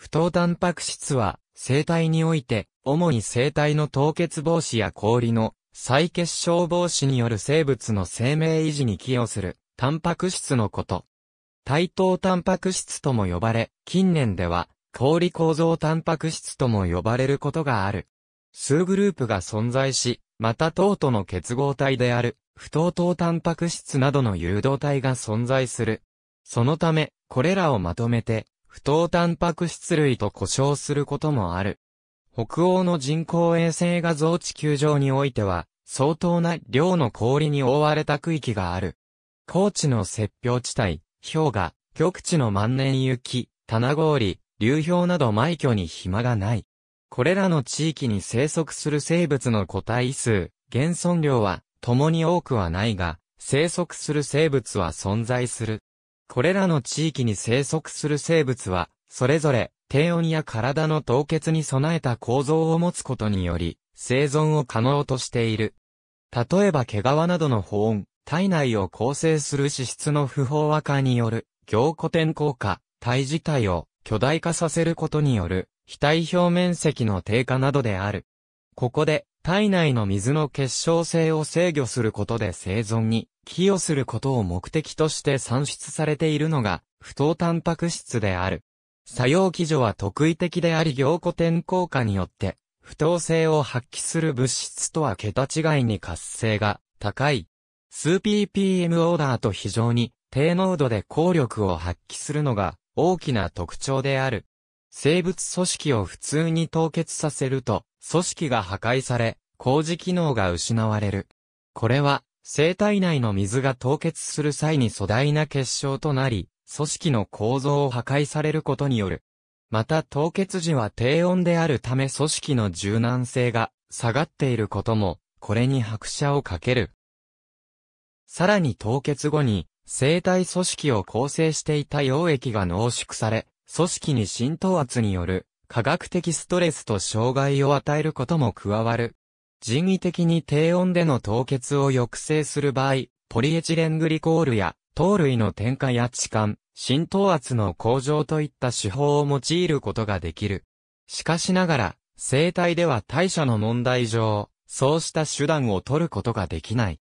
不等タンパク質は、生体において、主に生体の凍結防止や氷の再結晶防止による生物の生命維持に寄与する、タンパク質のこと。対等タンパク質とも呼ばれ、近年では、氷構造タンパク質とも呼ばれることがある。数グループが存在し、また糖との結合体である、不等糖タンパク質などの誘導体が存在する。そのため、これらをまとめて、不当タンパク質類と呼称することもある。北欧の人工衛星画像地球上においては、相当な量の氷に覆われた区域がある。高地の雪氷地帯、氷河、極地の万年雪、棚氷、流氷など埋挙に暇がない。これらの地域に生息する生物の個体数、現存量は、共に多くはないが、生息する生物は存在する。これらの地域に生息する生物は、それぞれ低温や体の凍結に備えた構造を持つことにより、生存を可能としている。例えば毛皮などの保温、体内を構成する脂質の不飽和化による凝固点効果、体自体を巨大化させることによる、非体表面積の低下などである。ここで、体内の水の結晶性を制御することで生存に寄与することを目的として算出されているのが、不等タンパク質である。作用基準は特異的であり凝固点効果によって、不等性を発揮する物質とは桁違いに活性が高い。数 ppm オーダーと非常に低濃度で効力を発揮するのが大きな特徴である。生物組織を普通に凍結させると、組織が破壊され、工事機能が失われる。これは、生体内の水が凍結する際に粗大な結晶となり、組織の構造を破壊されることによる。また凍結時は低温であるため組織の柔軟性が下がっていることも、これに拍車をかける。さらに凍結後に、生体組織を構成していた溶液が濃縮され、組織に浸透圧による科学的ストレスと障害を与えることも加わる。人為的に低温での凍結を抑制する場合、ポリエチレングリコールや糖類の添加や置換、浸透圧の向上といった手法を用いることができる。しかしながら、生体では代謝の問題上、そうした手段を取ることができない。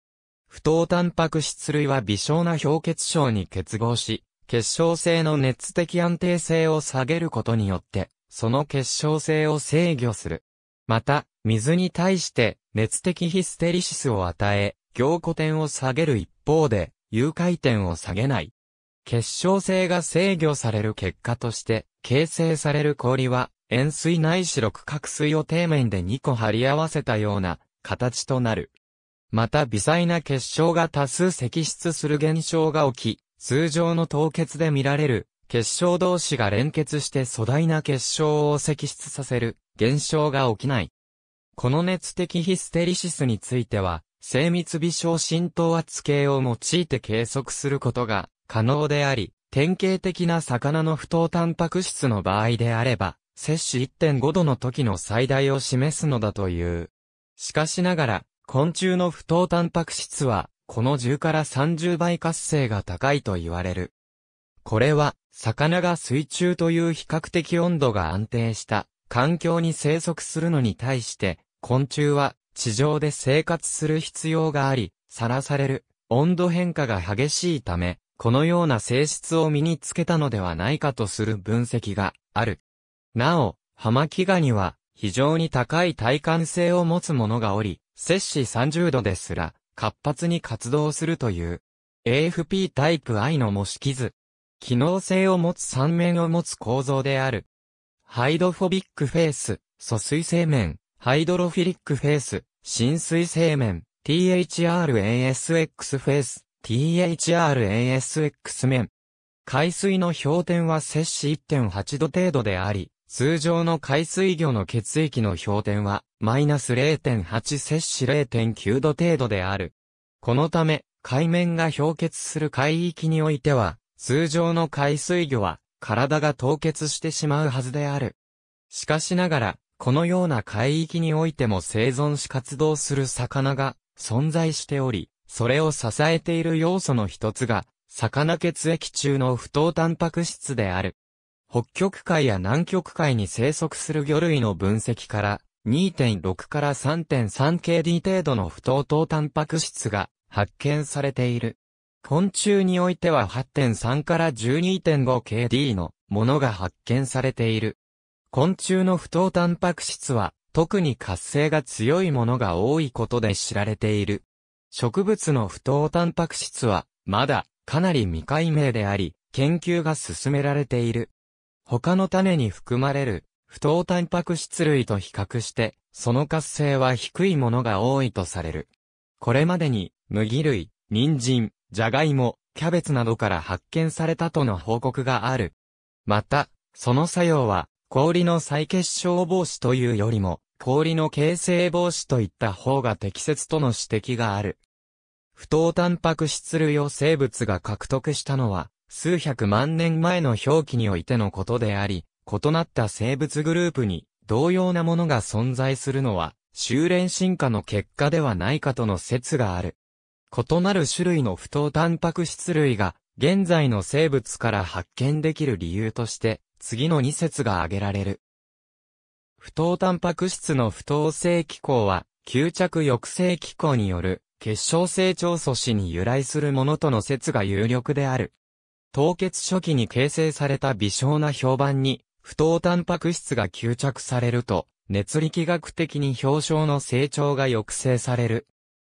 不当タンパク質類は微小な氷結症に結合し、結晶性の熱的安定性を下げることによって、その結晶性を制御する。また、水に対して熱的ヒステリシスを与え、凝固点を下げる一方で、融解点を下げない。結晶性が制御される結果として、形成される氷は、塩水ないし六角水を底面で2個貼り合わせたような形となる。また微細な結晶が多数積出する現象が起き、通常の凍結で見られる結晶同士が連結して粗大な結晶を積出させる現象が起きない。この熱的ヒステリシスについては、精密微小浸透圧計を用いて計測することが可能であり、典型的な魚の不等タンパク質の場合であれば、摂取1.5度の時の最大を示すのだという。しかしながら、昆虫の不等タンパク質は、この10から30倍活性が高いと言われる。これは、魚が水中という比較的温度が安定した環境に生息するのに対して、昆虫は地上で生活する必要があり、さらされる温度変化が激しいため、このような性質を身につけたのではないかとする分析がある。なお、ハマキガニは非常に高い体感性を持つものがおり、摂氏30度ですら活発に活動するという AFP タイプ I の模式図。機能性を持つ三面を持つ構造である。ハイドフォビックフェース、疎水性面、ハイドロフィリックフェース、浸水性面、THRASX フェース、THRASX 面。海水の氷点は摂氏1.8度程度であり、通常の海水魚の血液の氷点は、マイナス0.8摂氏0.9度程度である。このため、海面が氷結する海域においては、通常の海水魚は、体が凍結してしまうはずである。しかしながら、このような海域においても生存し活動する魚が存在しており、それを支えている要素の一つが、魚血液中の不当タンパク質である。北極海や南極海に生息する魚類の分析から、2.6から 3.3KD 程度の不等糖タンパク質が発見されている。昆虫においては8.3から 12.5KD のものが発見されている。昆虫の不等タンパク質は、特に活性が強いものが多いことで知られている。植物の不等タンパク質は、まだ、かなり未解明であり、研究が進められている。他の種に含まれる不等タンパク質類と比較して、その活性は低いものが多いとされる。これまでに、麦類、人参、じゃがいも、キャベツなどから発見されたとの報告がある。また、その作用は、氷の再結晶防止というよりも、氷の形成防止といった方が適切との指摘がある。不等タンパク質類を生物が獲得したのは、数百万年前の表記においてのことであり、異なった生物グループに同様なものが存在するのは、修練進化の結果ではないかとの説がある。異なる種類の不当タンパク質類が、現在の生物から発見できる理由として、次の2説が挙げられる。不当タンパク質の不等性機構は、吸着抑制機構による結晶成長素子に由来するものとの説が有力である。凍結初期に形成された微小な評判に、不等タンパク質が吸着されると、熱力学的に表彰の成長が抑制される。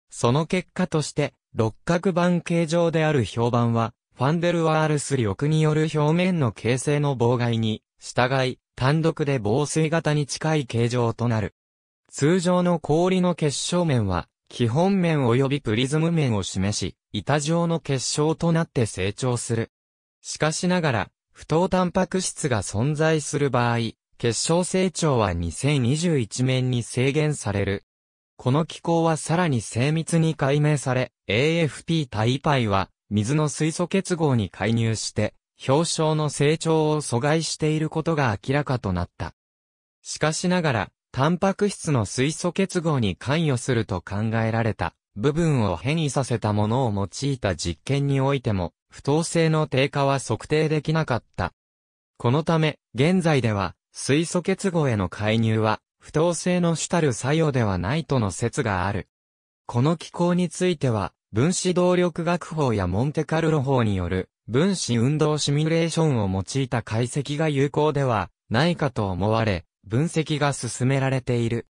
その結果として、六角板形状である評判は、ファンデルワールス力による表面の形成の妨害に、従い、単独で防水型に近い形状となる。通常の氷の結晶面は、基本面及びプリズム面を示し、板状の結晶となって成長する。しかしながら、不当タンパク質が存在する場合、結晶成長は2021面に制限される。この機構はさらに精密に解明され、AFP 対パイは水の水素結合に介入して、表彰の成長を阻害していることが明らかとなった。しかしながら、タンパク質の水素結合に関与すると考えられた部分を変異させたものを用いた実験においても、不透性の低下は測定できなかった。このため、現在では、水素結合への介入は、不透性の主たる作用ではないとの説がある。この機構については、分子動力学法やモンテカルロ法による分子運動シミュレーションを用いた解析が有効ではないかと思われ、分析が進められている。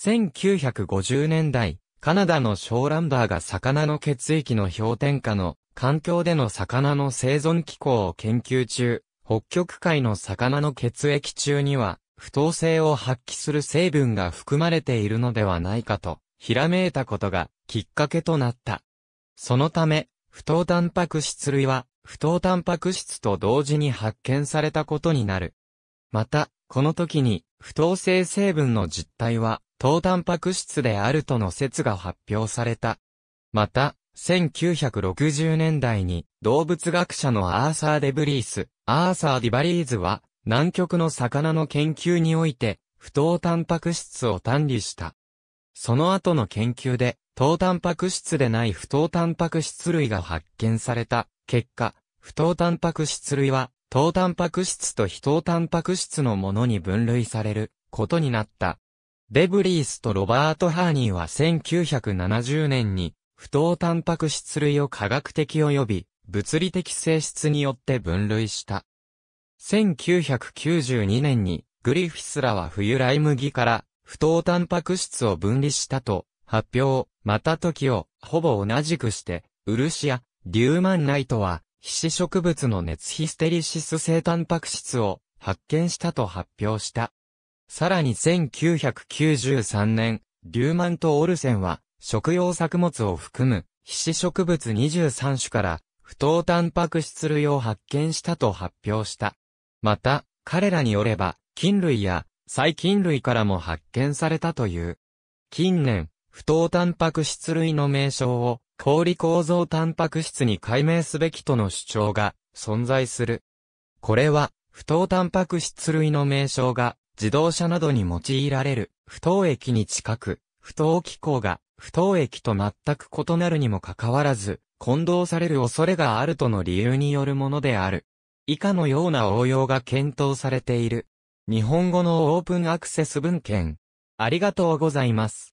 1950年代、カナダのショーランダーが魚の血液の氷点下の環境での魚の生存機構を研究中、北極海の魚の血液中には、不等性を発揮する成分が含まれているのではないかと、ひらめいたことがきっかけとなった。そのため、不当タンパク質類は、不当タンパク質と同時に発見されたことになる。また、この時に、不等性成分の実態は、糖タンパク質であるとの説が発表された。また、1960年代に動物学者のアーサー・デブリース、アーサー・ディバリーズは南極の魚の研究において不当タンパク質を単理した。その後の研究で糖タンパク質でない不糖タンパク質類が発見された結果、不糖タンパク質類は糖タンパク質と非糖タンパク質のものに分類されることになった。デブリースとロバート・ハーニーは1970年に不等タンパク質類を科学的及び物理的性質によって分類した。1992年にグリフィスらは冬ライ麦から不等タンパク質を分離したと発表、また時をほぼ同じくして、ウルシア、リューマンナイトは皮脂植物の熱ヒステリシス性タンパク質を発見したと発表した。さらに1993年、リューマンとオルセンは食用作物を含む、皮脂植物23種から、不当タンパク質類を発見したと発表した。また、彼らによれば、菌類や細菌類からも発見されたという。近年、不当タンパク質類の名称を、氷構造タンパク質に解明すべきとの主張が存在する。これは、不当タンパク質類の名称が自動車などに用いられる不当液に近く、不当機構が不当益と全く異なるにもかかわらず、混同される恐れがあるとの理由によるものである。以下のような応用が検討されている。日本語のオープンアクセス文献。ありがとうございます。